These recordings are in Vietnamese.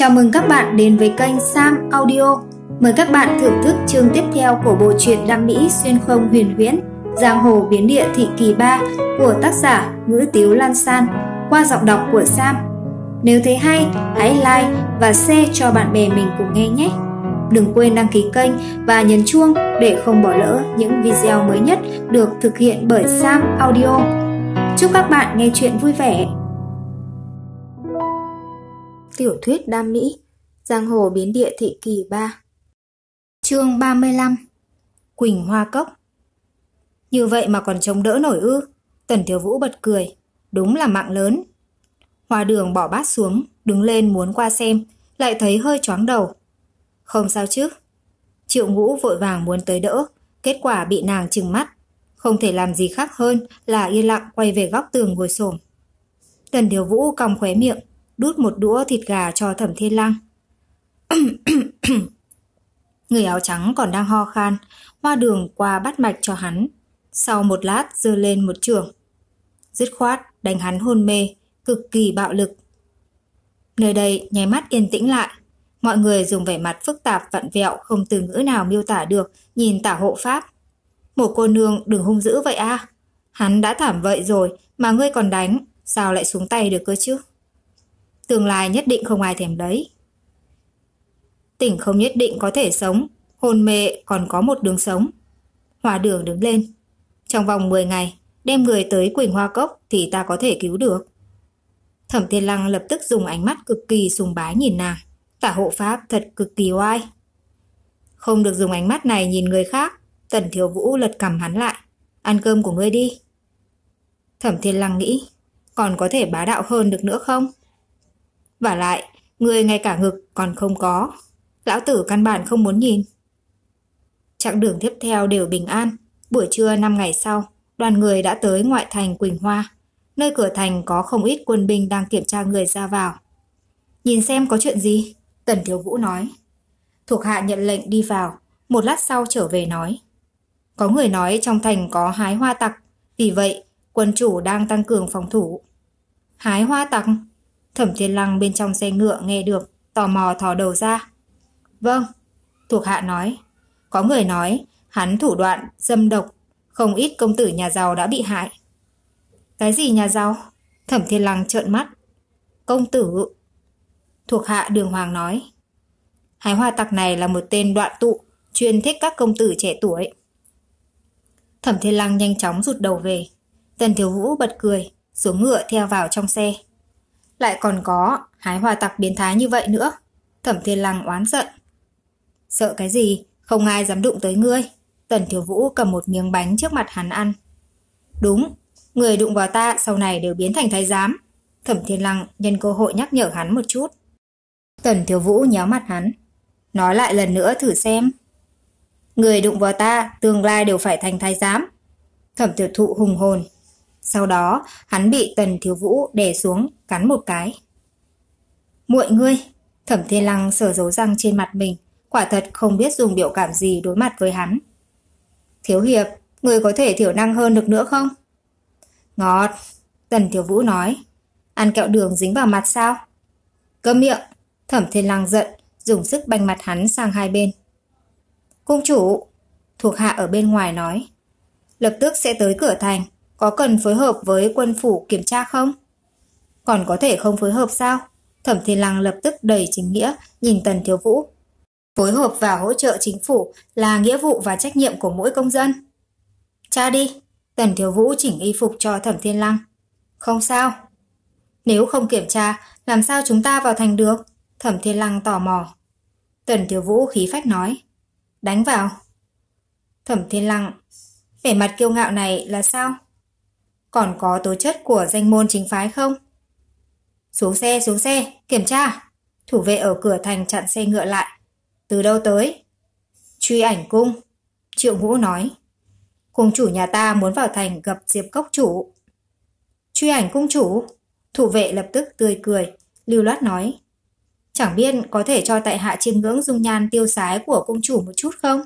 Chào mừng các bạn đến với kênh Sam Audio. Mời các bạn thưởng thức chương tiếp theo của bộ truyện Đam Mỹ xuyên không huyền huyễn Giang hồ biến địa thị kỳ 3 của tác giả Ngữ Tiếu Lan San qua giọng đọc của Sam. Nếu thấy hay, hãy like và share cho bạn bè mình cùng nghe nhé. Đừng quên đăng ký kênh và nhấn chuông để không bỏ lỡ những video mới nhất được thực hiện bởi Sam Audio. Chúc các bạn nghe chuyện vui vẻ tiểu thuyết đam mỹ, giang hồ biến địa thị kỳ 3. Chương 35 Quỳnh Hoa Cốc Như vậy mà còn chống đỡ nổi ư? Tần Thiếu Vũ bật cười, đúng là mạng lớn. Hoa đường bỏ bát xuống, đứng lên muốn qua xem, lại thấy hơi choáng đầu. Không sao chứ. Triệu ngũ vội vàng muốn tới đỡ, kết quả bị nàng trừng mắt. Không thể làm gì khác hơn là yên lặng quay về góc tường ngồi xổm Tần Thiếu Vũ còng khóe miệng, đút một đũa thịt gà cho thẩm thiên lăng. Người áo trắng còn đang ho khan, hoa đường qua bắt mạch cho hắn. Sau một lát dơ lên một trường. Dứt khoát, đánh hắn hôn mê, cực kỳ bạo lực. Nơi đây nháy mắt yên tĩnh lại. Mọi người dùng vẻ mặt phức tạp vặn vẹo không từ ngữ nào miêu tả được, nhìn tả hộ pháp. Một cô nương đừng hung dữ vậy à? Hắn đã thảm vậy rồi mà ngươi còn đánh, sao lại xuống tay được cơ chứ? tương lai nhất định không ai thèm đấy. Tỉnh không nhất định có thể sống, hôn mê còn có một đường sống. Hòa đường đứng lên. Trong vòng 10 ngày, đem người tới Quỳnh Hoa Cốc thì ta có thể cứu được. Thẩm Thiên Lăng lập tức dùng ánh mắt cực kỳ sùng bái nhìn nàng. Tả hộ pháp thật cực kỳ oai. Không được dùng ánh mắt này nhìn người khác. Tần Thiếu Vũ lật cầm hắn lại. Ăn cơm của ngươi đi. Thẩm Thiên Lăng nghĩ, còn có thể bá đạo hơn được nữa không? Và lại, người ngay cả ngực còn không có. Lão tử căn bản không muốn nhìn. Chặng đường tiếp theo đều bình an. Buổi trưa 5 ngày sau, đoàn người đã tới ngoại thành Quỳnh Hoa. Nơi cửa thành có không ít quân binh đang kiểm tra người ra vào. Nhìn xem có chuyện gì, Tần Thiếu Vũ nói. Thuộc hạ nhận lệnh đi vào, một lát sau trở về nói. Có người nói trong thành có hái hoa tặc, vì vậy quân chủ đang tăng cường phòng thủ. Hái hoa tặc? Thẩm Thiên Lăng bên trong xe ngựa nghe được, tò mò thò đầu ra. Vâng, thuộc hạ nói. Có người nói, hắn thủ đoạn, dâm độc, không ít công tử nhà giàu đã bị hại. Cái gì nhà giàu? Thẩm Thiên Lăng trợn mắt. Công tử. Thuộc hạ Đường Hoàng nói. Hái hoa tặc này là một tên đoạn tụ, chuyên thích các công tử trẻ tuổi. Thẩm Thiên Lăng nhanh chóng rụt đầu về. Tần Thiếu Vũ bật cười, xuống ngựa theo vào trong xe lại còn có hái hòa tặc biến thái như vậy nữa. Thẩm Thiên Lăng oán giận. Sợ cái gì, không ai dám đụng tới ngươi. Tần Thiếu Vũ cầm một miếng bánh trước mặt hắn ăn. Đúng, người đụng vào ta sau này đều biến thành thái giám. Thẩm Thiên Lăng nhân cơ hội nhắc nhở hắn một chút. Tần Thiếu Vũ nhéo mặt hắn. Nói lại lần nữa thử xem. Người đụng vào ta tương lai đều phải thành thái giám. Thẩm Tiểu Thụ hùng hồn sau đó, hắn bị Tần Thiếu Vũ đè xuống, cắn một cái. Muội ngươi, Thẩm Thiên Lăng sờ dấu răng trên mặt mình, quả thật không biết dùng biểu cảm gì đối mặt với hắn. Thiếu Hiệp, ngươi có thể thiểu năng hơn được nữa không? Ngọt, Tần Thiếu Vũ nói. Ăn kẹo đường dính vào mặt sao? Cơm miệng, Thẩm Thiên Lăng giận, dùng sức banh mặt hắn sang hai bên. Cung chủ, thuộc hạ ở bên ngoài nói. Lập tức sẽ tới cửa thành, có cần phối hợp với quân phủ kiểm tra không? Còn có thể không phối hợp sao? Thẩm Thiên Lăng lập tức đẩy chính nghĩa, nhìn Tần Thiếu Vũ. Phối hợp và hỗ trợ chính phủ là nghĩa vụ và trách nhiệm của mỗi công dân. Cha đi, Tần Thiếu Vũ chỉnh y phục cho Thẩm Thiên Lăng. Không sao. Nếu không kiểm tra, làm sao chúng ta vào thành được? Thẩm Thiên Lăng tò mò. Tần Thiếu Vũ khí phách nói. Đánh vào. Thẩm Thiên Lăng, vẻ mặt kiêu ngạo này là sao? còn có tố chất của danh môn chính phái không? Xuống xe, xuống xe, kiểm tra. Thủ vệ ở cửa thành chặn xe ngựa lại. Từ đâu tới? Truy ảnh cung. Triệu Ngũ nói. Cung chủ nhà ta muốn vào thành gặp Diệp Cốc chủ. Truy ảnh cung chủ. Thủ vệ lập tức tươi cười, lưu loát nói. Chẳng biết có thể cho tại hạ chiêm ngưỡng dung nhan tiêu sái của cung chủ một chút không?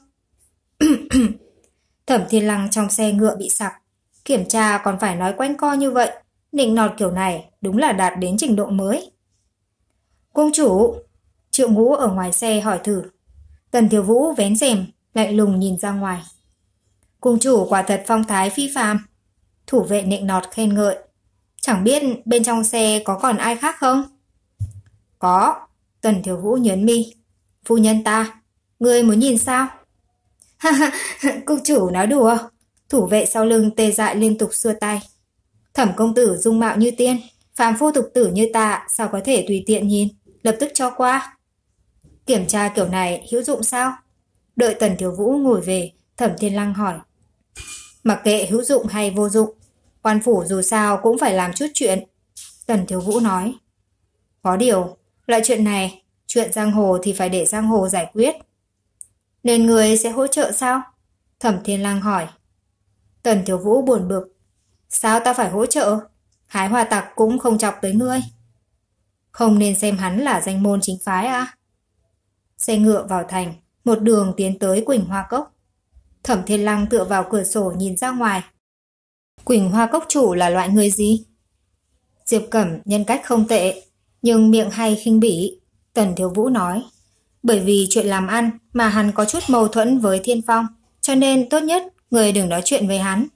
Thẩm Thiên Lăng trong xe ngựa bị sặc, Kiểm tra còn phải nói quanh co như vậy, nịnh nọt kiểu này đúng là đạt đến trình độ mới. Cung chủ, triệu ngũ ở ngoài xe hỏi thử. Tần thiếu vũ vén rèm, lạnh lùng nhìn ra ngoài. Cung chủ quả thật phong thái phi phàm. Thủ vệ nịnh nọt khen ngợi. Chẳng biết bên trong xe có còn ai khác không? Có, Tần Thiếu Vũ nhấn mi. Phu nhân ta, ngươi muốn nhìn sao? Ha ha, cung chủ nói đùa. Thủ vệ sau lưng tê dại liên tục xua tay. Thẩm công tử dung mạo như tiên, phàm phu tục tử như ta sao có thể tùy tiện nhìn, lập tức cho qua. Kiểm tra kiểu này hữu dụng sao? Đợi Tần Thiếu Vũ ngồi về, Thẩm Thiên Lăng hỏi. Mặc kệ hữu dụng hay vô dụng, quan phủ dù sao cũng phải làm chút chuyện. Tần Thiếu Vũ nói. Có điều, loại chuyện này, chuyện giang hồ thì phải để giang hồ giải quyết. Nên người sẽ hỗ trợ sao? Thẩm Thiên Lang hỏi. Tần Thiếu Vũ buồn bực. Sao ta phải hỗ trợ? Hái hoa tặc cũng không chọc tới ngươi. Không nên xem hắn là danh môn chính phái à? Xe ngựa vào thành, một đường tiến tới Quỳnh Hoa Cốc. Thẩm Thiên Lăng tựa vào cửa sổ nhìn ra ngoài. Quỳnh Hoa Cốc chủ là loại người gì? Diệp Cẩm nhân cách không tệ, nhưng miệng hay khinh bỉ. Tần Thiếu Vũ nói, bởi vì chuyện làm ăn mà hắn có chút mâu thuẫn với Thiên Phong, cho nên tốt nhất người đừng nói chuyện với hắn.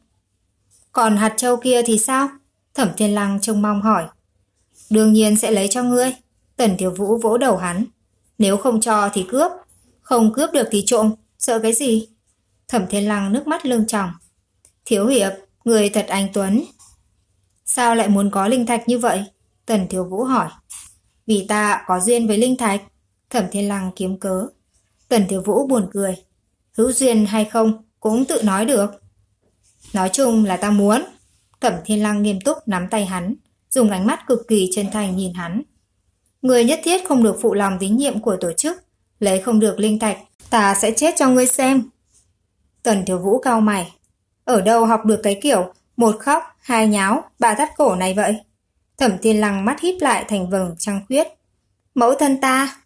Còn hạt châu kia thì sao? Thẩm Thiên Lăng trông mong hỏi. Đương nhiên sẽ lấy cho ngươi. Tần Thiếu Vũ vỗ đầu hắn. Nếu không cho thì cướp. Không cướp được thì trộm. Sợ cái gì? Thẩm Thiên Lăng nước mắt lưng tròng. Thiếu Hiệp, người thật anh Tuấn. Sao lại muốn có linh thạch như vậy? Tần Thiếu Vũ hỏi. Vì ta có duyên với linh thạch. Thẩm Thiên Lăng kiếm cớ. Tần Thiếu Vũ buồn cười. Hữu duyên hay không cũng tự nói được. Nói chung là ta muốn. Thẩm Thiên lang nghiêm túc nắm tay hắn, dùng ánh mắt cực kỳ chân thành nhìn hắn. Người nhất thiết không được phụ lòng tín nhiệm của tổ chức, lấy không được linh thạch, ta sẽ chết cho ngươi xem. Tần Thiếu Vũ cao mày, ở đâu học được cái kiểu một khóc, hai nháo, ba thắt cổ này vậy? Thẩm Thiên Lăng mắt híp lại thành vầng trăng khuyết. Mẫu thân ta.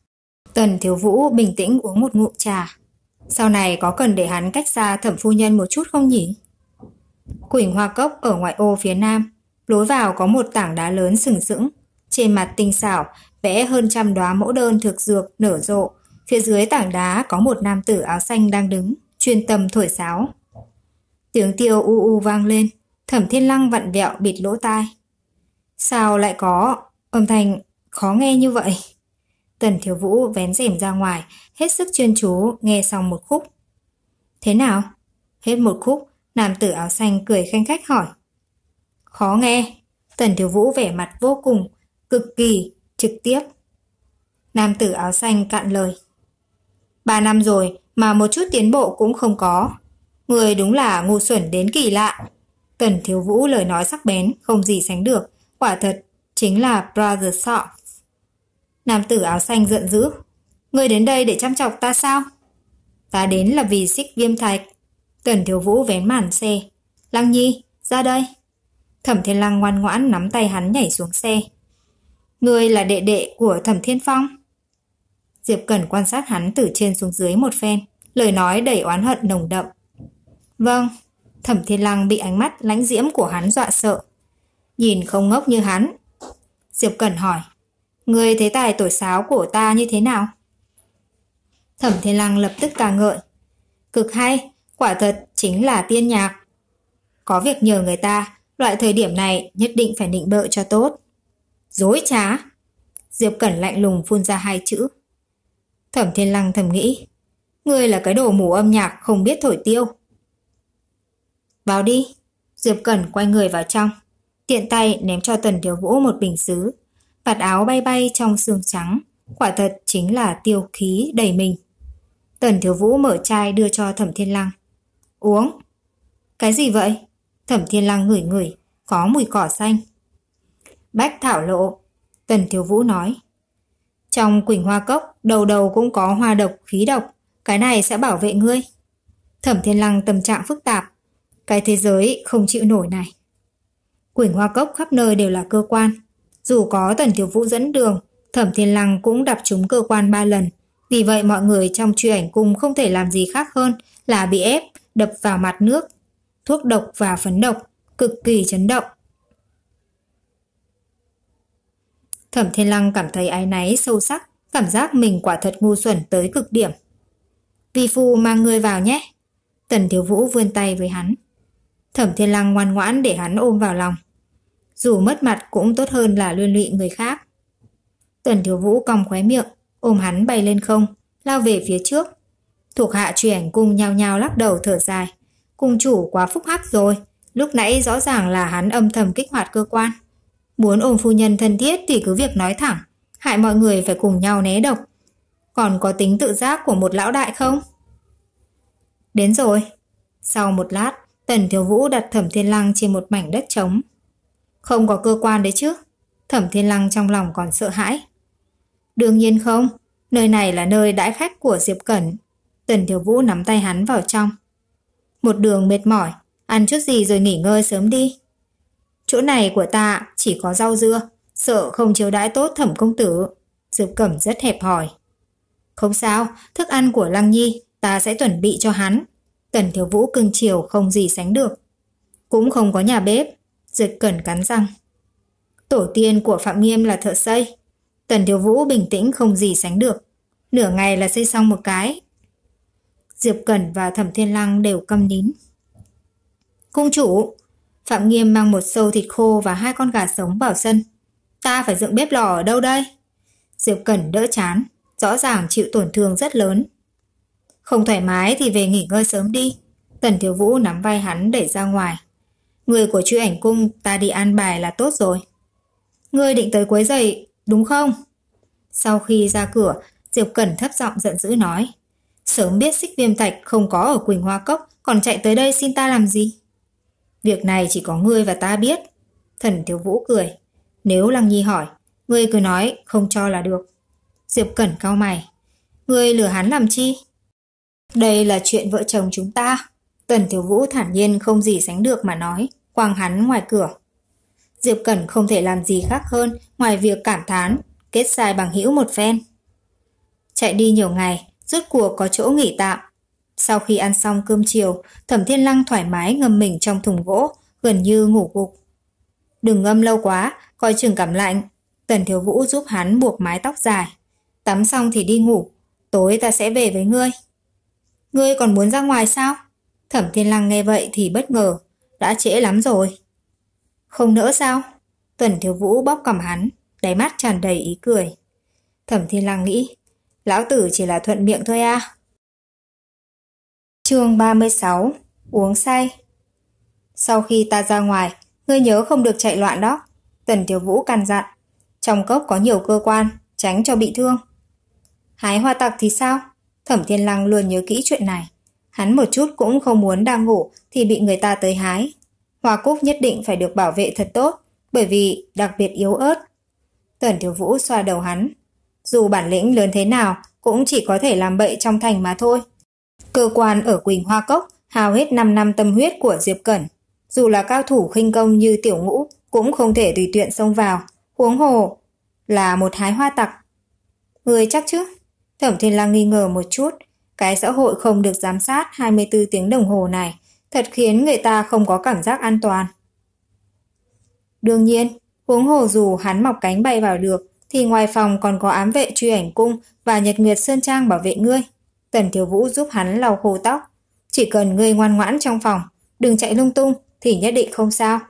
Tần Thiếu Vũ bình tĩnh uống một ngụm trà, sau này có cần để hắn cách xa thẩm phu nhân một chút không nhỉ? Quỳnh Hoa Cốc ở ngoại ô phía nam, lối vào có một tảng đá lớn sừng sững. Trên mặt tinh xảo, vẽ hơn trăm đóa mẫu đơn thực dược nở rộ. Phía dưới tảng đá có một nam tử áo xanh đang đứng, chuyên tâm thổi sáo. Tiếng tiêu u u vang lên, thẩm thiên lăng vặn vẹo bịt lỗ tai. Sao lại có âm thanh khó nghe như vậy? Tần Thiếu Vũ vén rèm ra ngoài, hết sức chuyên chú nghe xong một khúc. Thế nào? Hết một khúc, nam tử áo xanh cười khanh khách hỏi. Khó nghe. Tần Thiếu Vũ vẻ mặt vô cùng, cực kỳ, trực tiếp. Nam tử áo xanh cạn lời. Ba năm rồi mà một chút tiến bộ cũng không có. Người đúng là ngu xuẩn đến kỳ lạ. Tần Thiếu Vũ lời nói sắc bén, không gì sánh được. Quả thật, chính là brother sọ. Nam tử áo xanh giận dữ. Ngươi đến đây để chăm chọc ta sao? Ta đến là vì xích viêm thạch. Tần thiếu vũ vén màn xe. Lăng nhi, ra đây. Thẩm thiên lăng ngoan ngoãn nắm tay hắn nhảy xuống xe. Ngươi là đệ đệ của thẩm thiên phong. Diệp Cẩn quan sát hắn từ trên xuống dưới một phen, lời nói đầy oán hận nồng đậm. Vâng, thẩm thiên lăng bị ánh mắt lãnh diễm của hắn dọa sợ. Nhìn không ngốc như hắn. Diệp Cẩn hỏi, người thấy tài tuổi sáo của ta như thế nào? Thẩm Thiên Lăng lập tức ca ngợi. Cực hay, quả thật chính là tiên nhạc. Có việc nhờ người ta, loại thời điểm này nhất định phải định bợ cho tốt. Dối trá! Diệp Cẩn lạnh lùng phun ra hai chữ. Thẩm Thiên Lăng thầm nghĩ, ngươi là cái đồ mù âm nhạc không biết thổi tiêu. Vào đi! Diệp Cẩn quay người vào trong, tiện tay ném cho Tần Thiếu Vũ một bình xứ vạt áo bay bay trong sương trắng, quả thật chính là tiêu khí đầy mình. Tần Thiếu Vũ mở chai đưa cho Thẩm Thiên Lăng. Uống. Cái gì vậy? Thẩm Thiên Lăng ngửi ngửi, có mùi cỏ xanh. Bách thảo lộ, Tần Thiếu Vũ nói. Trong quỳnh hoa cốc, đầu đầu cũng có hoa độc, khí độc. Cái này sẽ bảo vệ ngươi. Thẩm Thiên Lăng tâm trạng phức tạp. Cái thế giới không chịu nổi này. Quỳnh hoa cốc khắp nơi đều là cơ quan. Dù có Tần Thiếu Vũ dẫn đường, Thẩm Thiên Lăng cũng đập trúng cơ quan ba lần. Vì vậy mọi người trong truy ảnh cung không thể làm gì khác hơn là bị ép, đập vào mặt nước. Thuốc độc và phấn độc, cực kỳ chấn động. Thẩm Thiên Lăng cảm thấy ái náy sâu sắc, cảm giác mình quả thật ngu xuẩn tới cực điểm. Vi Phu mang người vào nhé. Tần Thiếu Vũ vươn tay với hắn. Thẩm Thiên Lăng ngoan ngoãn để hắn ôm vào lòng dù mất mặt cũng tốt hơn là liên lụy người khác. Tần Thiếu Vũ còng khóe miệng, ôm hắn bay lên không, lao về phía trước. Thuộc hạ truy ảnh cung nhao nhao lắc đầu thở dài. Cung chủ quá phúc hắc rồi, lúc nãy rõ ràng là hắn âm thầm kích hoạt cơ quan. Muốn ôm phu nhân thân thiết thì cứ việc nói thẳng, hại mọi người phải cùng nhau né độc. Còn có tính tự giác của một lão đại không? Đến rồi. Sau một lát, Tần Thiếu Vũ đặt Thẩm Thiên Lăng trên một mảnh đất trống, không có cơ quan đấy chứ? Thẩm Thiên Lăng trong lòng còn sợ hãi. Đương nhiên không, nơi này là nơi đãi khách của Diệp Cẩn. Tần Thiếu Vũ nắm tay hắn vào trong. Một đường mệt mỏi, ăn chút gì rồi nghỉ ngơi sớm đi. Chỗ này của ta chỉ có rau dưa, sợ không chiếu đãi tốt thẩm công tử. Diệp Cẩm rất hẹp hòi. Không sao, thức ăn của Lăng Nhi ta sẽ chuẩn bị cho hắn. Tần Thiếu Vũ cưng chiều không gì sánh được. Cũng không có nhà bếp, Duyệt Cẩn cắn răng. Tổ tiên của Phạm Nghiêm là thợ xây. Tần Thiếu Vũ bình tĩnh không gì sánh được. Nửa ngày là xây xong một cái. Diệp Cẩn và Thẩm Thiên Lăng đều câm nín. Cung chủ, Phạm Nghiêm mang một sâu thịt khô và hai con gà sống vào sân. Ta phải dựng bếp lò ở đâu đây? Diệp Cẩn đỡ chán, rõ ràng chịu tổn thương rất lớn. Không thoải mái thì về nghỉ ngơi sớm đi. Tần Thiếu Vũ nắm vai hắn đẩy ra ngoài. Người của chữ ảnh cung ta đi an bài là tốt rồi. Ngươi định tới cuối giày, đúng không? Sau khi ra cửa, Diệp Cẩn thấp giọng giận dữ nói. Sớm biết xích viêm thạch không có ở Quỳnh Hoa Cốc, còn chạy tới đây xin ta làm gì? Việc này chỉ có ngươi và ta biết. Thần Thiếu Vũ cười. Nếu Lăng Nhi hỏi, ngươi cứ nói không cho là được. Diệp Cẩn cao mày. Ngươi lừa hắn làm chi? Đây là chuyện vợ chồng chúng ta. Tần Thiếu Vũ thản nhiên không gì sánh được mà nói, quang hắn ngoài cửa. Diệp Cẩn không thể làm gì khác hơn ngoài việc cảm thán, kết sai bằng hữu một phen. Chạy đi nhiều ngày, rốt cuộc có chỗ nghỉ tạm. Sau khi ăn xong cơm chiều, Thẩm Thiên Lăng thoải mái ngâm mình trong thùng gỗ, gần như ngủ gục. Đừng ngâm lâu quá, coi chừng cảm lạnh. Tần Thiếu Vũ giúp hắn buộc mái tóc dài. Tắm xong thì đi ngủ, tối ta sẽ về với ngươi. Ngươi còn muốn ra ngoài sao? Thẩm Thiên Lăng nghe vậy thì bất ngờ, đã trễ lắm rồi. Không nỡ sao? Tuần Thiếu Vũ bóp cằm hắn, đáy mắt tràn đầy ý cười. Thẩm Thiên Lăng nghĩ, lão tử chỉ là thuận miệng thôi à. Chương 36: Uống say. Sau khi ta ra ngoài, ngươi nhớ không được chạy loạn đó, Tần Thiếu Vũ căn dặn. Trong cốc có nhiều cơ quan, tránh cho bị thương. Hái hoa tặc thì sao? Thẩm Thiên Lăng luôn nhớ kỹ chuyện này. Hắn một chút cũng không muốn đang ngủ thì bị người ta tới hái. Hoa cúc nhất định phải được bảo vệ thật tốt, bởi vì đặc biệt yếu ớt. Tần Thiếu Vũ xoa đầu hắn. Dù bản lĩnh lớn thế nào, cũng chỉ có thể làm bậy trong thành mà thôi. Cơ quan ở Quỳnh Hoa Cốc hào hết 5 năm tâm huyết của Diệp Cẩn. Dù là cao thủ khinh công như tiểu ngũ, cũng không thể tùy tiện xông vào. Huống hồ là một hái hoa tặc. Người chắc chứ? Thẩm Thiên Lang nghi ngờ một chút, cái xã hội không được giám sát 24 tiếng đồng hồ này thật khiến người ta không có cảm giác an toàn. Đương nhiên, huống hồ dù hắn mọc cánh bay vào được thì ngoài phòng còn có ám vệ truy ảnh cung và nhật nguyệt sơn trang bảo vệ ngươi. Tần Thiếu Vũ giúp hắn lau khô tóc. Chỉ cần ngươi ngoan ngoãn trong phòng, đừng chạy lung tung thì nhất định không sao.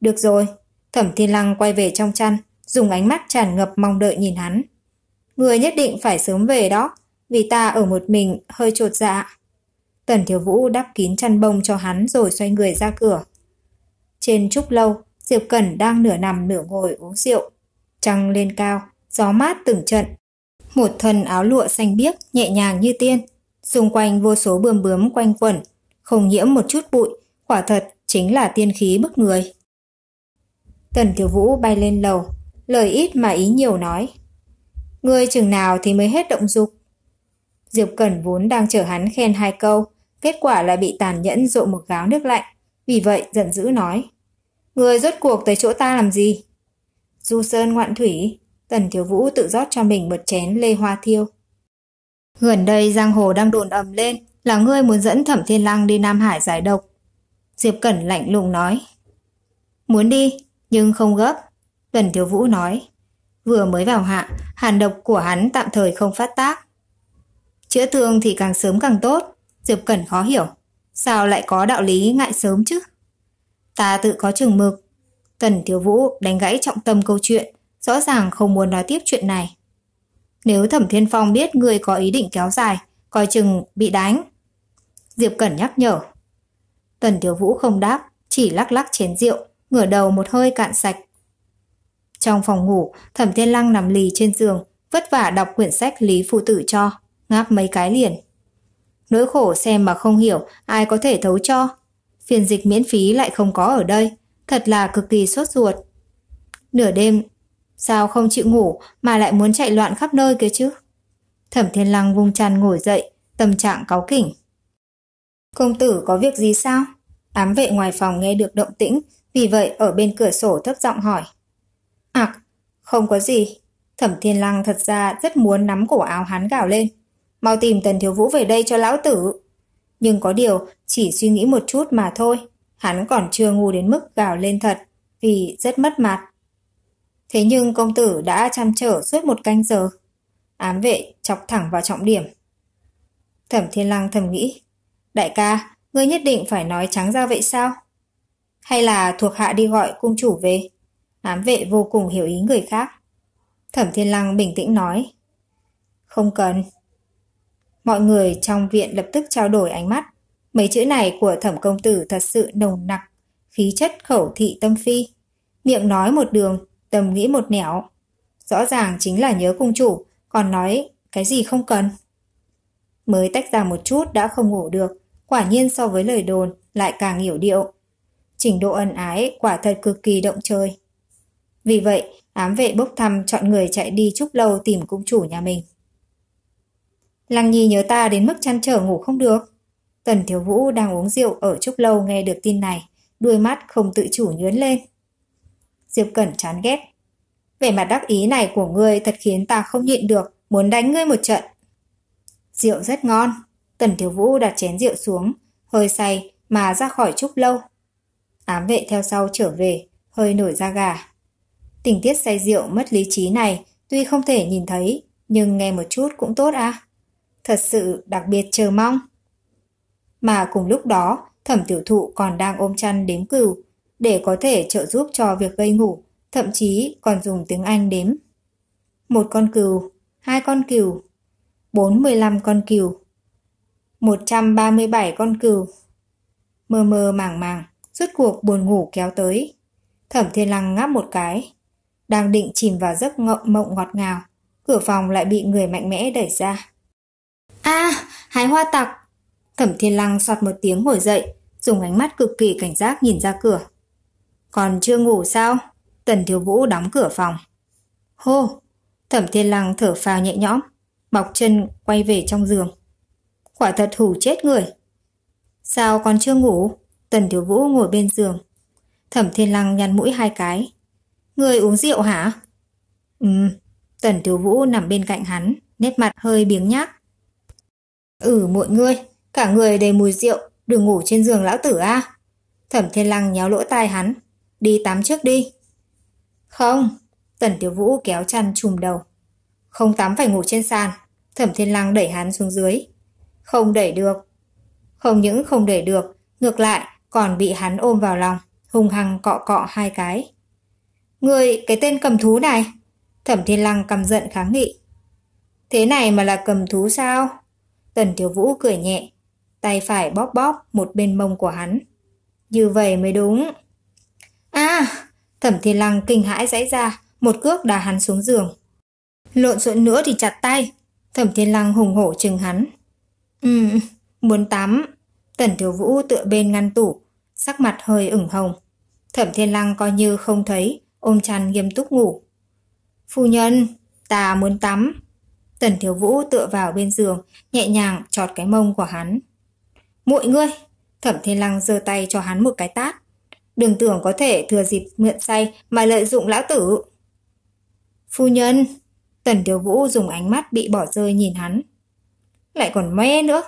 Được rồi, Thẩm Thiên Lăng quay về trong chăn, dùng ánh mắt tràn ngập mong đợi nhìn hắn. Ngươi nhất định phải sớm về đó, vì ta ở một mình hơi trột dạ. Tần Thiếu Vũ đắp kín chăn bông cho hắn rồi xoay người ra cửa. Trên trúc lâu, Diệp Cẩn đang nửa nằm nửa ngồi uống rượu. Trăng lên cao, gió mát từng trận. Một thân áo lụa xanh biếc, nhẹ nhàng như tiên. Xung quanh vô số bươm bướm quanh quẩn, không nhiễm một chút bụi, quả thật chính là tiên khí bức người. Tần Thiếu Vũ bay lên lầu, lời ít mà ý nhiều nói. Ngươi chừng nào thì mới hết động dục? Diệp Cẩn vốn đang chờ hắn khen hai câu, kết quả lại bị tàn nhẫn dội một gáo nước lạnh. Vì vậy giận dữ nói, Người rốt cuộc tới chỗ ta làm gì? Du Sơn ngoạn thủy, Tần Thiếu Vũ tự rót cho mình một chén lê hoa thiêu. Gần đây giang hồ đang đồn ầm lên là ngươi muốn dẫn Thẩm Thiên Lăng đi Nam Hải giải độc. Diệp Cẩn lạnh lùng nói. Muốn đi, nhưng không gấp. Tần Thiếu Vũ nói. Vừa mới vào hạ, hàn độc của hắn tạm thời không phát tác. Chữa thương thì càng sớm càng tốt. Diệp Cẩn khó hiểu. Sao lại có đạo lý ngại sớm chứ? Ta tự có chừng mực. Tần Thiếu Vũ đánh gãy trọng tâm câu chuyện, rõ ràng không muốn nói tiếp chuyện này. Nếu Thẩm Thiên Phong biết người có ý định kéo dài, coi chừng bị đánh. Diệp Cẩn nhắc nhở. Tần Thiếu Vũ không đáp, chỉ lắc lắc chén rượu, ngửa đầu một hơi cạn sạch. Trong phòng ngủ, Thẩm Thiên Lăng nằm lì trên giường, vất vả đọc quyển sách Lý Phụ Tử cho ngáp mấy cái liền. Nỗi khổ xem mà không hiểu, ai có thể thấu cho. Phiên dịch miễn phí lại không có ở đây, thật là cực kỳ sốt ruột. Nửa đêm, sao không chịu ngủ mà lại muốn chạy loạn khắp nơi kia chứ? Thẩm Thiên Lăng vung chăn ngồi dậy, tâm trạng cáu kỉnh. Công tử có việc gì sao? Ám vệ ngoài phòng nghe được động tĩnh, vì vậy ở bên cửa sổ thấp giọng hỏi. Ảc, không có gì. Thẩm Thiên Lăng thật ra rất muốn nắm cổ áo hắn gào lên mau tìm Tần Thiếu Vũ về đây cho lão tử. Nhưng có điều, chỉ suy nghĩ một chút mà thôi, hắn còn chưa ngu đến mức gào lên thật, vì rất mất mặt. Thế nhưng công tử đã chăm trở suốt một canh giờ. Ám vệ chọc thẳng vào trọng điểm. Thẩm Thiên Lăng thầm nghĩ, đại ca, ngươi nhất định phải nói trắng ra vậy sao? Hay là thuộc hạ đi gọi cung chủ về? Ám vệ vô cùng hiểu ý người khác. Thẩm Thiên Lăng bình tĩnh nói, không cần, Mọi người trong viện lập tức trao đổi ánh mắt. Mấy chữ này của thẩm công tử thật sự nồng nặc, khí chất khẩu thị tâm phi. Miệng nói một đường, tâm nghĩ một nẻo. Rõ ràng chính là nhớ cung chủ, còn nói cái gì không cần. Mới tách ra một chút đã không ngủ được, quả nhiên so với lời đồn lại càng hiểu điệu. Trình độ ân ái quả thật cực kỳ động trời. Vì vậy, ám vệ bốc thăm chọn người chạy đi chúc lâu tìm cung chủ nhà mình. Lăng Nhi nhớ ta đến mức chăn trở ngủ không được. Tần Thiếu Vũ đang uống rượu ở Trúc Lâu nghe được tin này, đuôi mắt không tự chủ nhướn lên. Diệp Cẩn chán ghét. Vẻ mặt đắc ý này của ngươi thật khiến ta không nhịn được, muốn đánh ngươi một trận. Rượu rất ngon. Tần Thiếu Vũ đặt chén rượu xuống, hơi say mà ra khỏi Trúc Lâu. Ám vệ theo sau trở về, hơi nổi da gà. Tình tiết say rượu mất lý trí này tuy không thể nhìn thấy, nhưng nghe một chút cũng tốt à thật sự đặc biệt chờ mong. Mà cùng lúc đó, thẩm tiểu thụ còn đang ôm chăn đếm cừu để có thể trợ giúp cho việc gây ngủ, thậm chí còn dùng tiếng Anh đếm. Một con cừu, hai con cừu, bốn lăm con cừu, một trăm ba mươi bảy con cừu. Mơ mơ màng màng, rốt cuộc buồn ngủ kéo tới. Thẩm Thiên Lăng ngáp một cái, đang định chìm vào giấc ngậm mộng ngọt ngào, cửa phòng lại bị người mạnh mẽ đẩy ra a à, hái hoa tặc thẩm thiên lăng soạt một tiếng ngồi dậy dùng ánh mắt cực kỳ cảnh giác nhìn ra cửa còn chưa ngủ sao tần thiếu vũ đóng cửa phòng hô thẩm thiên lăng thở phào nhẹ nhõm bọc chân quay về trong giường quả thật hủ chết người sao còn chưa ngủ tần thiếu vũ ngồi bên giường thẩm thiên lăng nhăn mũi hai cái người uống rượu hả ừ tần thiếu vũ nằm bên cạnh hắn nét mặt hơi biếng nhác Ừ mọi người, cả người đầy mùi rượu, đừng ngủ trên giường lão tử a. À? Thẩm Thiên Lăng nhéo lỗ tai hắn, đi tắm trước đi. Không, Tần Tiểu Vũ kéo chăn chùm đầu. Không tắm phải ngủ trên sàn, Thẩm Thiên Lăng đẩy hắn xuống dưới. Không đẩy được. Không những không đẩy được, ngược lại còn bị hắn ôm vào lòng, hung hăng cọ cọ hai cái. Người, cái tên cầm thú này. Thẩm Thiên Lăng cầm giận kháng nghị. Thế này mà là cầm thú sao? Tần Thiếu Vũ cười nhẹ, tay phải bóp bóp một bên mông của hắn. Như vậy mới đúng. À, Thẩm Thiên Lăng kinh hãi giãy ra, một cước đá hắn xuống giường. Lộn xộn nữa thì chặt tay. Thẩm Thiên Lăng hùng hổ chừng hắn. Ừ, muốn tắm. Tần Thiếu Vũ tựa bên ngăn tủ, sắc mặt hơi ửng hồng. Thẩm Thiên Lăng coi như không thấy, ôm chăn nghiêm túc ngủ. Phu nhân, ta muốn tắm. Tần Thiếu Vũ tựa vào bên giường, nhẹ nhàng chọt cái mông của hắn. Muội ngươi! Thẩm Thiên Lăng giơ tay cho hắn một cái tát. Đừng tưởng có thể thừa dịp mượn say mà lợi dụng lão tử. Phu nhân! Tần Thiếu Vũ dùng ánh mắt bị bỏ rơi nhìn hắn. Lại còn mê nữa!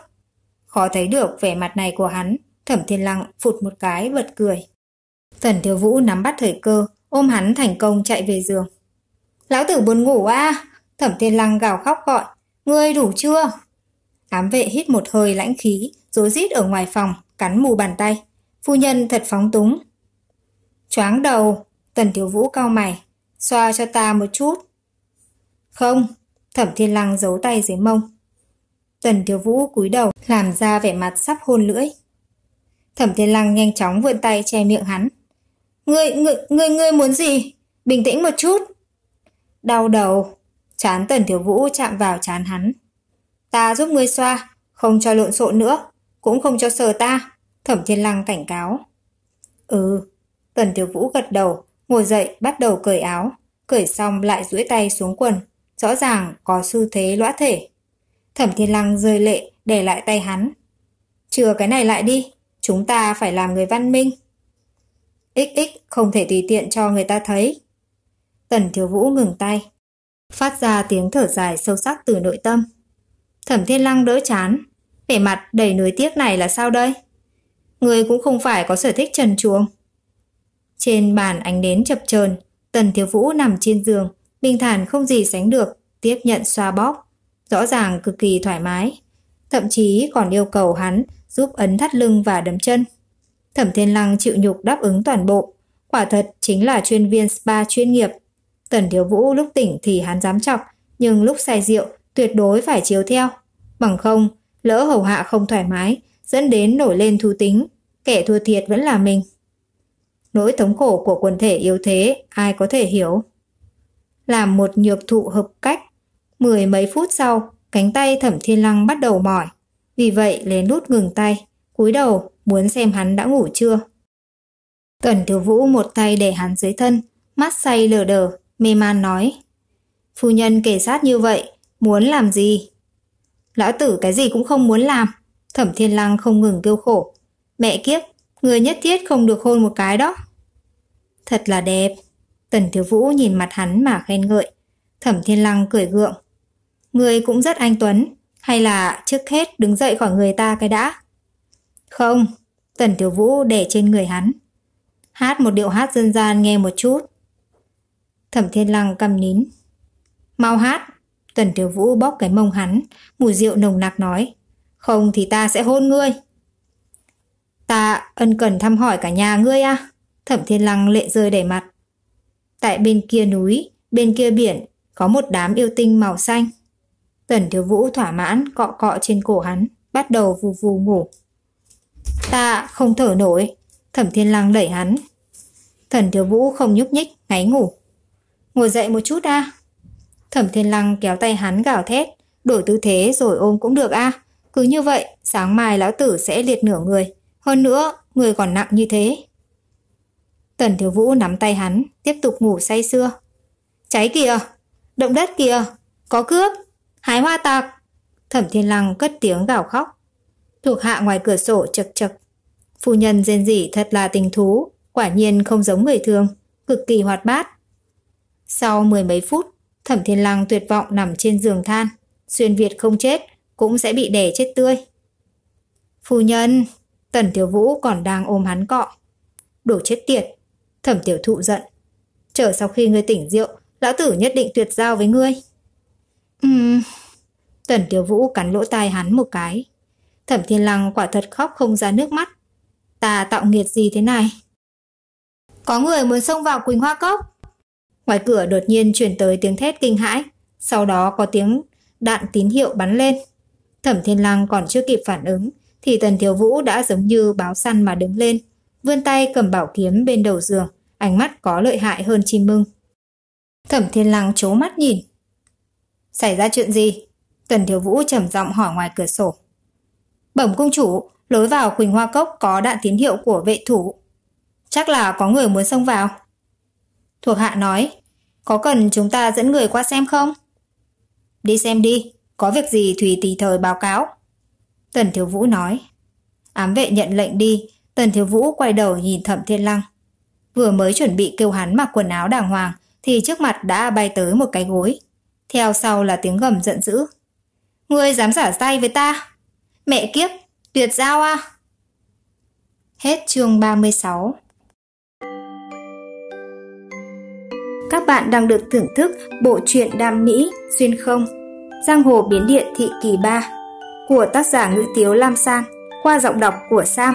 Khó thấy được vẻ mặt này của hắn, Thẩm Thiên Lăng phụt một cái bật cười. Tần Thiếu Vũ nắm bắt thời cơ, ôm hắn thành công chạy về giường. Lão tử buồn ngủ à! Thẩm Thiên Lăng gào khóc gọi, ngươi đủ chưa? Ám vệ hít một hơi lãnh khí, rối rít ở ngoài phòng, cắn mù bàn tay. Phu nhân thật phóng túng. Choáng đầu, Tần Thiếu Vũ cau mày, xoa cho ta một chút. Không, Thẩm Thiên Lăng giấu tay dưới mông. Tần Thiếu Vũ cúi đầu, làm ra vẻ mặt sắp hôn lưỡi. Thẩm Thiên Lăng nhanh chóng vươn tay che miệng hắn. Ngươi, ngươi, ngươi, ngươi muốn gì? Bình tĩnh một chút. Đau đầu, Chán tần thiếu vũ chạm vào chán hắn. Ta giúp ngươi xoa, không cho lộn xộn nữa, cũng không cho sờ ta, thẩm thiên lăng cảnh cáo. Ừ, tần thiếu vũ gật đầu, ngồi dậy bắt đầu cởi áo, cởi xong lại duỗi tay xuống quần, rõ ràng có xu thế lõa thể. Thẩm thiên lăng rơi lệ để lại tay hắn. Chừa cái này lại đi, chúng ta phải làm người văn minh. XX không thể tùy tiện cho người ta thấy. Tần thiếu vũ ngừng tay, phát ra tiếng thở dài sâu sắc từ nội tâm. Thẩm Thiên Lăng đỡ chán, vẻ mặt đầy nuối tiếc này là sao đây? Người cũng không phải có sở thích trần chuồng. Trên bàn ánh nến chập chờn, Tần Thiếu Vũ nằm trên giường, bình thản không gì sánh được, tiếp nhận xoa bóp, rõ ràng cực kỳ thoải mái, thậm chí còn yêu cầu hắn giúp ấn thắt lưng và đấm chân. Thẩm Thiên Lăng chịu nhục đáp ứng toàn bộ, quả thật chính là chuyên viên spa chuyên nghiệp Tần Thiếu Vũ lúc tỉnh thì hắn dám chọc, nhưng lúc say rượu tuyệt đối phải chiếu theo. Bằng không, lỡ hầu hạ không thoải mái, dẫn đến nổi lên thú tính, kẻ thua thiệt vẫn là mình. Nỗi thống khổ của quần thể yếu thế ai có thể hiểu. Làm một nhược thụ hợp cách, mười mấy phút sau, cánh tay thẩm thiên lăng bắt đầu mỏi. Vì vậy lén lút ngừng tay, cúi đầu muốn xem hắn đã ngủ chưa. Tần thiếu vũ một tay để hắn dưới thân, mắt say lờ đờ, mê man nói. Phu nhân kể sát như vậy, muốn làm gì? Lão tử cái gì cũng không muốn làm. Thẩm Thiên Lăng không ngừng kêu khổ. Mẹ kiếp, người nhất thiết không được hôn một cái đó. Thật là đẹp. Tần Thiếu Vũ nhìn mặt hắn mà khen ngợi. Thẩm Thiên Lăng cười gượng. Người cũng rất anh Tuấn, hay là trước hết đứng dậy khỏi người ta cái đã. Không, Tần Thiếu Vũ để trên người hắn. Hát một điệu hát dân gian nghe một chút. Thẩm Thiên Lăng cầm nín. Mau hát. Tần Tiểu Vũ bóp cái mông hắn, mùi rượu nồng nặc nói. Không thì ta sẽ hôn ngươi. Ta ân cần thăm hỏi cả nhà ngươi à? Thẩm Thiên Lăng lệ rơi đầy mặt. Tại bên kia núi, bên kia biển, có một đám yêu tinh màu xanh. Tần Thiếu Vũ thỏa mãn cọ cọ trên cổ hắn, bắt đầu vù vù ngủ. Ta không thở nổi, Thẩm Thiên Lăng đẩy hắn. Thần Thiếu Vũ không nhúc nhích, ngáy ngủ ngồi dậy một chút a à? Thẩm Thiên Lăng kéo tay hắn gào thét, đổi tư thế rồi ôm cũng được a à? Cứ như vậy, sáng mai lão tử sẽ liệt nửa người. Hơn nữa, người còn nặng như thế. Tần Thiếu Vũ nắm tay hắn, tiếp tục ngủ say sưa. Cháy kìa, động đất kìa, có cướp, hái hoa tạc. Thẩm Thiên Lăng cất tiếng gào khóc. Thuộc hạ ngoài cửa sổ chật chật. Phu nhân rên rỉ thật là tình thú, quả nhiên không giống người thường, cực kỳ hoạt bát. Sau mười mấy phút, Thẩm Thiên Lăng tuyệt vọng nằm trên giường than. Xuyên Việt không chết, cũng sẽ bị đẻ chết tươi. Phu nhân, Tần Tiểu Vũ còn đang ôm hắn cọ. Đồ chết tiệt, Thẩm Tiểu Thụ giận. Chờ sau khi ngươi tỉnh rượu, lão tử nhất định tuyệt giao với ngươi. Ừm... Tần Tiểu Vũ cắn lỗ tai hắn một cái. Thẩm Thiên Lăng quả thật khóc không ra nước mắt. Ta tạo nghiệt gì thế này? Có người muốn xông vào Quỳnh Hoa Cốc. Ngoài cửa đột nhiên chuyển tới tiếng thét kinh hãi, sau đó có tiếng đạn tín hiệu bắn lên. Thẩm Thiên Lăng còn chưa kịp phản ứng, thì Tần Thiếu Vũ đã giống như báo săn mà đứng lên, vươn tay cầm bảo kiếm bên đầu giường, ánh mắt có lợi hại hơn chim mưng. Thẩm Thiên Lăng chố mắt nhìn. Xảy ra chuyện gì? Tần Thiếu Vũ trầm giọng hỏi ngoài cửa sổ. Bẩm công chủ, lối vào Quỳnh Hoa Cốc có đạn tín hiệu của vệ thủ. Chắc là có người muốn xông vào. Thuộc hạ nói, có cần chúng ta dẫn người qua xem không? Đi xem đi, có việc gì thủy tỷ thời báo cáo. Tần Thiếu Vũ nói. Ám vệ nhận lệnh đi, Tần Thiếu Vũ quay đầu nhìn Thẩm Thiên Lăng. Vừa mới chuẩn bị kêu hắn mặc quần áo đàng hoàng thì trước mặt đã bay tới một cái gối. Theo sau là tiếng gầm giận dữ. Ngươi dám giả tay với ta? Mẹ kiếp, tuyệt giao à? Hết chương 36 Các bạn đang được thưởng thức bộ truyện Đam Mỹ Xuyên Không Giang Hồ Biến Điện Thị Kỳ 3 của tác giả Ngữ Tiếu Lam San qua giọng đọc của Sam.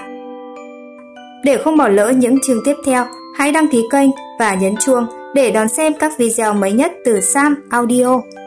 Để không bỏ lỡ những chương tiếp theo, hãy đăng ký kênh và nhấn chuông để đón xem các video mới nhất từ Sam Audio.